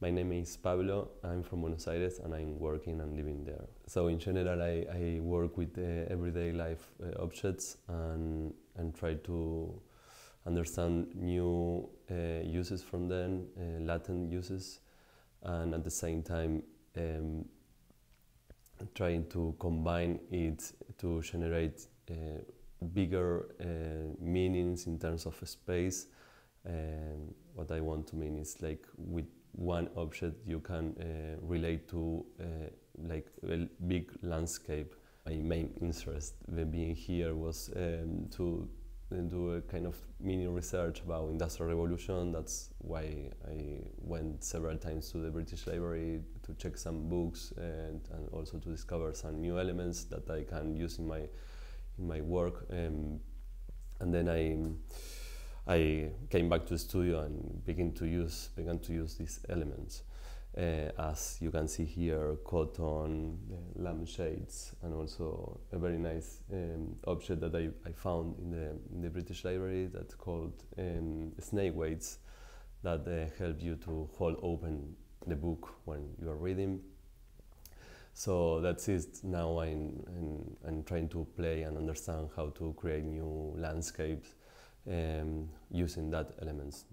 My name is Pablo, I'm from Buenos Aires and I'm working and living there. So in general I, I work with uh, everyday life uh, objects and, and try to understand new uh, uses from them, uh, Latin uses, and at the same time um, trying to combine it to generate uh, bigger uh, meanings in terms of space. And what I want to mean is like with one object you can uh, relate to uh, like a big landscape. My main interest being here was um, to uh, do a kind of mini research about industrial revolution. That's why I went several times to the British Library to check some books and, and also to discover some new elements that I can use in my in my work. Um, and then I I came back to the studio and began to use began to use these elements, uh, as you can see here, cotton, lamp uh, lampshades, and also a very nice um, object that I, I found in the, in the British Library that's called um, snake weights, that uh, help you to hold open the book when you are reading. So that's it. Now I'm, I'm, I'm trying to play and understand how to create new landscapes um, using that elements.